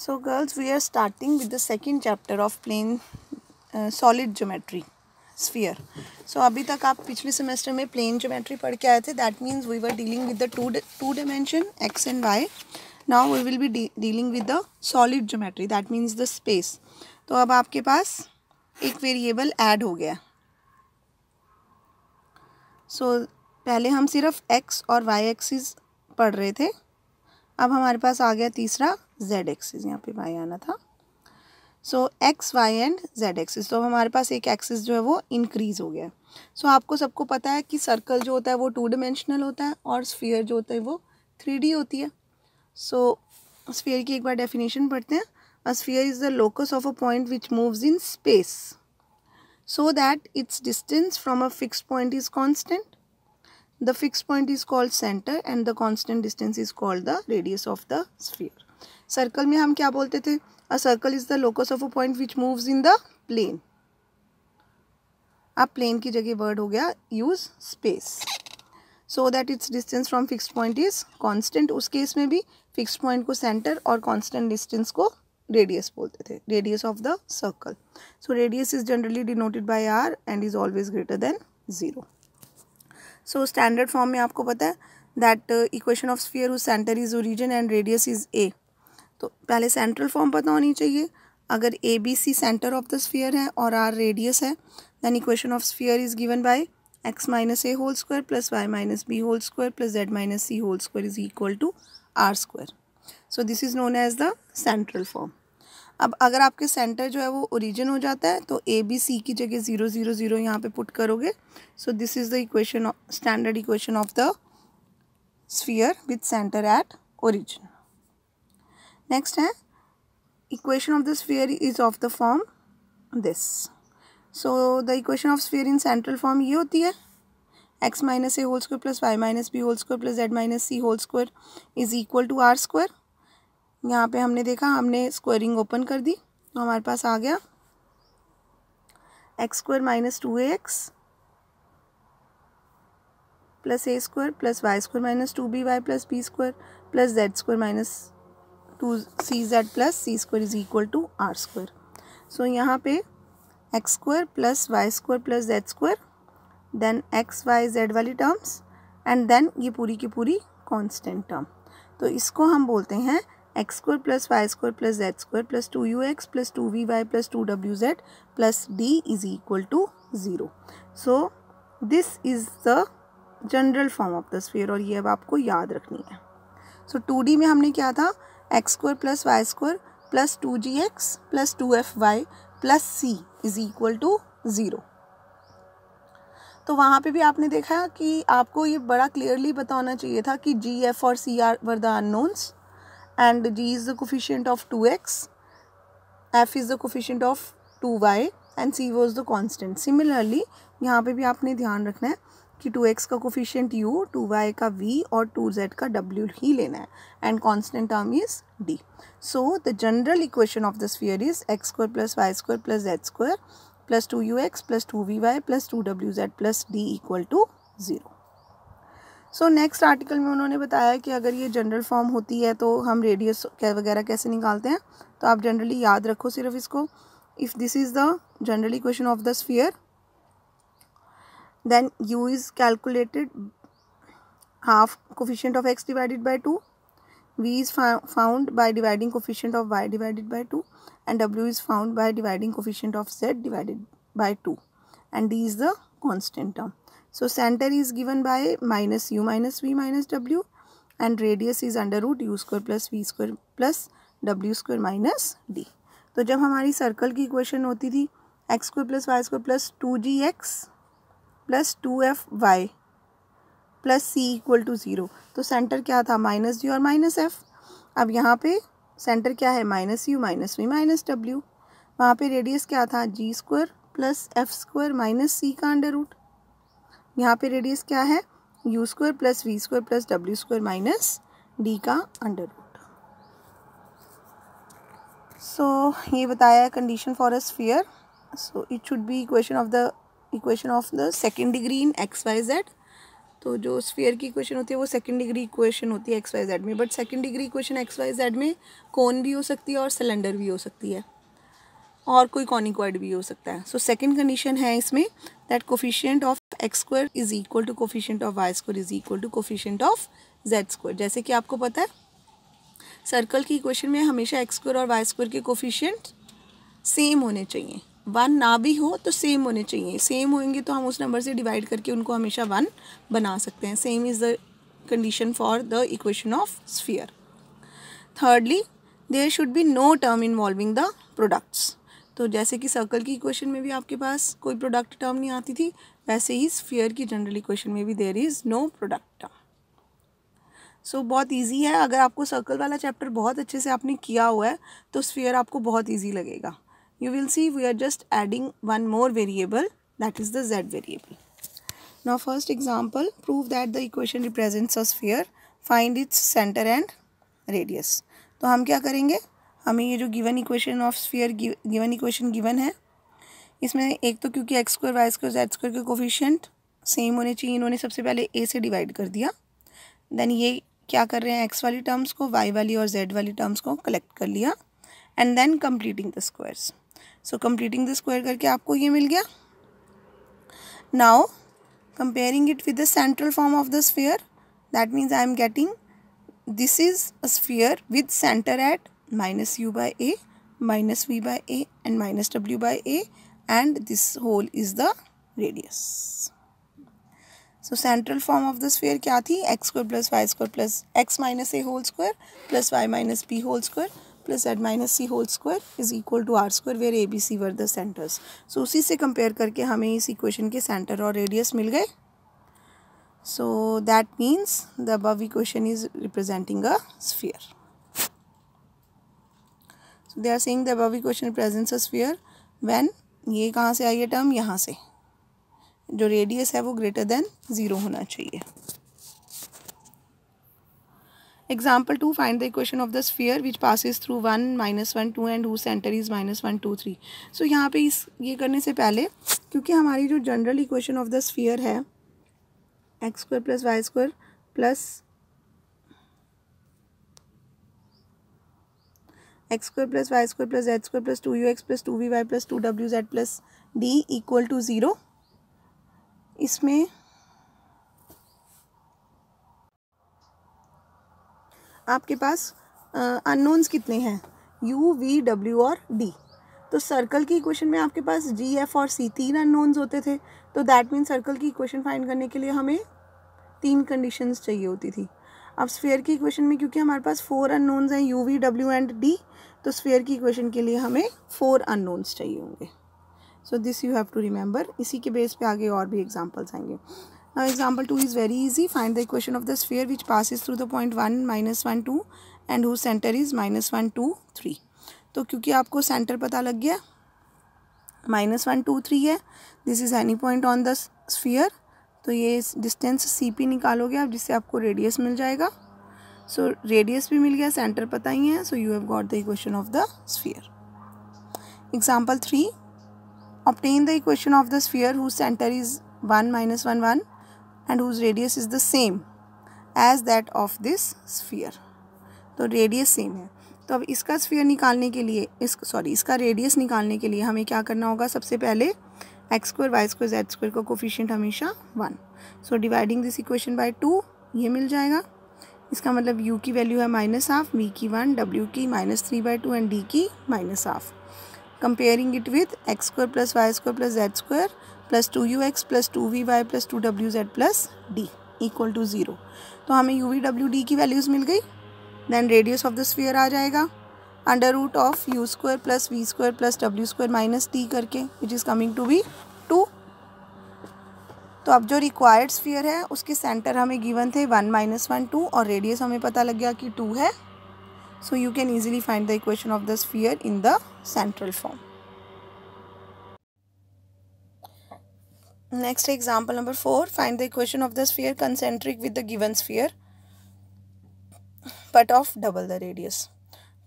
So girls we are starting with the second chapter of plane solid geometry sphere so अभी तक आप पिछले semester में plane geometry पढ़ के आए थे that means we were dealing with the two two dimension X and Y now we will be dealing with the solid geometry that means the space तो अब आपके पास एक वेरिएबल एड हो गया सो so, पहले हम सिर्फ एक्स और वाई एक्सिस पढ़ रहे थे अब हमारे पास आ गया तीसरा जेड एक्सिस यहाँ पे वाई आना था so X Y and Z axis तो हमारे पास एक एक्सिस जो है वो इंक्रीज हो गया है सो so, आपको सबको पता है कि सर्कल जो होता है वो टू डिमेंशनल होता है और स्फीयर जो होता है वो थ्री डी होती है सो so, स्फीयर की एक बार डेफिनेशन पढ़ते हैं a sphere is the locus of a point which moves in space so that its distance from a fix point is constant The fixed point is called center and the constant distance is called the radius of the sphere. Circle में हम क्या बोलते थे a circle is the locus of a point which moves in the plane अब plane की जगह word हो गया use space so that its distance from fix point is constant उस केस में भी फिक्स पॉइंट को सेंटर और कांस्टेंट डिस्टेंस को रेडियस बोलते थे radius of the circle so radius is generally denoted by R and is always greater than zero so standard form में आपको पता है that equation of sphere whose centre is origin and radius is A तो पहले central form पता होनी चाहिए अगर A B C centre of the sphere है और आर रेडियस है then equation of sphere is given by X minus A whole square plus Y minus B whole square plus Z minus C whole square is equal to R square so this is known as the central form अब अगर आपके centre जो है वो origin हो जाता है तो ए बी सी की जगह ज़ीरो ज़ीरो ज़ीरो यहाँ पे पुट करोगे so this is the equation standard equation of the sphere with centre at origin next है equation of the sphere is of the form this so the equation of sphere in central form ये होती है X minus A whole square plus Y minus B whole square plus Z minus C whole square is equal to R square यहाँ पे हमने देखा हमने squaring open कर दी तो हमारे पास आ गया X square minus two A X plus A square plus Y square minus two B Y plus B square plus Z square minus two C Z plus C square is equal to R square so यहाँ पे X square plus Y square plus Z square then X Y Z वाली terms and then ये पूरी की पूरी constant term तो इसको हम बोलते हैं X square plus Y square plus Z square plus two you x plus two we Y plus two W Z plus D is equal to zero so this is the general form of the sphere और ये अब आपको याद रखनी है सो to D में हमने क्या था X square plus Y square plus two G X plus two F Y plus C is equal to zero तो वहाँ पे भी आपने देखा कि आपको ये बड़ा क्लियरली बताना चाहिए था कि जी एफ और C are were the unknowns and g is the coefficient of 2x, f is the coefficient of 2y and C was the constant similarly यहाँ पर भी आपने ध्यान रखना है कि टू एक्स का कोफिशियंट यू टू वाई का वी और टू जेड का डब्ल्यू ही लेना है and constant term is D so the general equation of the sphere is X square plus Y square plus Z square plus two you x plus two we Y plus two W Z plus d equal to zero so next article में उन्होंने बताया कि अगर ये general form होती है तो हम रेडियस वगैरह कैसे निकालते हैं तो आप जनरली याद रखो सिर्फ इसको if this is the general equation of the sphere then U is calculated half coefficient of X divided by two V is found by dividing coefficient of Y divided by two and W is found by dividing coefficient of Z divided by two and D is the constant term So center is given by minus u minus v minus w and radius is under root u square plus v square plus w square minus d. तो जब हमारी circle की equation होती थी X square plus Y square plus two G X plus two F Y plus C equal to zero तो centre क्या था minus जी और माइनस एफ अब यहाँ पे सेंटर क्या है minus you minus we minus W वहाँ पे रेडियस क्या था G square plus F square minus C का अंडर रूट यहाँ पे रेडियस क्या है U square plus we square plus W square minus D का अंडर रूट सो ये बताया है condition for a sphere so it should be equation of the equation of the second degree in X Y Z तो जो sphere की equation होती है वो सेकेंड डिग्री इक्वेशन होती है एक्स वाई जेड में but second degree equation x Y z में कोन भी हो सकती है और सिलेंडर भी हो सकती है और कोई कॉनिकॉइड भी हो सकता है सो सेकेंड कंडीशन है इसमें that coefficient of x square is equal to coefficient of y square is equal to coefficient of z square जैसे कि आपको पता है सर्कल की इक्वेशन में हमेशा एक्स स्क्वायर और वाई स्क्वायर के कोफिशियंट सेम होने चाहिए वन ना भी हो तो सेम होने चाहिए सेम होंगे तो हम उस नंबर से डिवाइड करके उनको हमेशा वन बना सकते हैं same is the condition for the equation of sphere thirdly there should be no term involving the products तो जैसे कि सर्कल की इक्वेशन में भी आपके पास कोई प्रोडक्ट टर्म नहीं आती थी वैसे ही स्फीयर की जनरल इक्वेशन में भी there is no product term so बहुत इजी है अगर आपको सर्कल वाला चैप्टर बहुत अच्छे से आपने किया हुआ है तो स्फीयर आपको बहुत ईजी लगेगा you will see we are just adding one more variable that is the z variable now first example prove that the equation represents a sphere find its centre and radius तो हम क्या करेंगे हमें ये जो given equation of sphere given equation given है इसमें एक तो क्योंकि x square y square z square के कोफिशियंट सेम होने चाहिए इन्होंने सबसे पहले ए से डिवाइड कर दिया देन ये क्या कर रहे हैं एक्स वाली टर्म्स को वाई वाली और जेड वाली टर्म्स को कलेक्ट कर लिया and then completing the squares so completing the square करके आपको ये मिल गया now comparing it with the central form of the sphere that means I am getting this is a sphere with centre at minus u by a minus v by a and minus w by a and this hole is the radius. So central form of the sphere क्या थी x square plus y square plus x minus a whole square plus y minus b whole square plus z minus c whole square is equal to r square where a b c were the centers. So उसी से compare करके हमें इस equation के center और radius मिल गए So that means the above equation is representing a sphere. They are saying the above equation presents a sphere when ये कहाँ से आई है टर्म यहाँ से जो रेडियस है वो ग्रेटर देन ज़ीरो होना चाहिए example two find the equation of the sphere which passes through one minus one two and who centre is minus one two three so यहाँ पे इस ये करने से पहले क्योंकि हमारी जो general equation of the sphere है x square plus Y square plus x square plus Y square plus Z square plus two you x plus two we Y plus two W Z plus d equal to zero इसमें आपके पास unknowns कितने हैं u v डब्ल्यू और d तो circle की equation में आपके पास जी एफ और सी तीन अननोन्स होते थे तो दैट मीन्स सर्कल की इक्वेशन फाइंड करने के लिए हमें तीन कंडीशंस चाहिए होती थी अब स्फेयर की इक्वेशन में क्योंकि हमारे पास फोर अननोन्स हैं यू वी डब्ल्यू एंड डी तो स्फेयर की इक्वेशन के लिए हमें फोर अननोन्स चाहिए होंगे so this you have to remember इसी के बेस पे आगे और भी एग्जाम्पल्स आएंगे now example two is very easy find the equation of the sphere which passes through the point one minus one two and who centre is minus one two three तो क्योंकि आपको centre पता लग गया minus one two three है this is any point on the sphere तो ये distance C P निकालोगे आप जिससे आपको रेडियस मिल जाएगा सो so, रेडियस भी मिल गया सेंटर पता ही है so you have got the equation of the sphere example three obtain the equation of the sphere whose centre is one minus one one and whose radius is the same as that of this sphere तो radius same है तो अब इसका sphere निकालने के लिए इस sorry इसका रेडियस निकालने के लिए हमें क्या करना होगा सबसे पहले x square y square z square का कोफिशियंट हमेशा one so dividing this equation by two ये मिल जाएगा इसका मतलब यू की वैल्यू है माइनस हाफ वी की वन डब्ल्यू की minus three by two and d की minus half comparing it with x square plus Y square plus Z square plus two you x plus two we Y plus two W Z plus d equal to zero तो हमें u v डब्ल्यू d की values मिल गई then radius of the sphere आ जाएगा under root of u square plus we square plus W square minus t करके which is coming to be two तो अब जो रिक्वायर्ड स्फीयर है उसके सेंटर हमें गिवन थे वन माइनस वन टू और रेडियस हमें पता लग गया कि टू है so you can easily find the equation of the sphere in the central form next example number four find the equation of the sphere concentric with the given sphere but of double the radius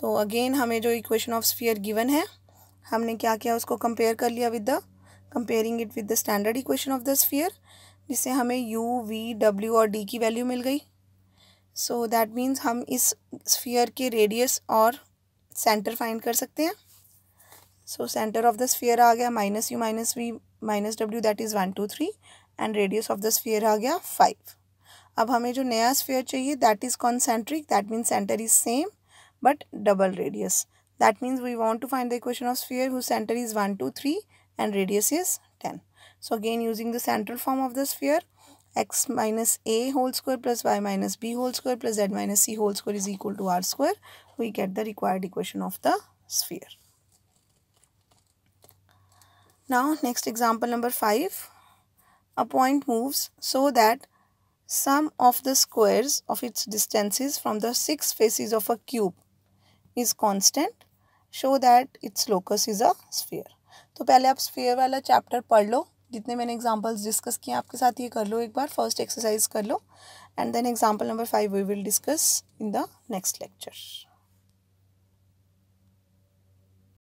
तो again हमें जो equation of sphere given है हमने क्या किया उसको compare कर लिया with the comparing it with the standard equation of the sphere जिससे हमें यू वी डब्ल्यू और डी की वैल्यू मिल गई सो दैट मीन्स हम इस स्फीयर के रेडियस और सेंटर फाइंड कर सकते हैं so centre of the sphere आ गया minus you minus we minus डब्ल्यू that is one two three and radius of the sphere आ गया फाइव अब हमें जो नया स्फीयर चाहिए that is concentric that means centre is same but double radius. That means we want to find the equation of sphere whose center is 1, 2, 3 and radius is 10. So again using the central form of the sphere x minus a whole square plus y minus b whole square plus z minus c whole square is equal to r square. We get the required equation of the sphere. Now next example number 5. A point moves so that sum of the squares of its distances from the six faces of a cube is constant show that its locus is a sphere तो पहले आप sphere वाला chapter पढ़ लो जितने मैंने examples discuss किए आपके साथ ये कर लो एक बार फर्स्ट एक्सरसाइज कर लो and then example number five we will discuss in the next lecture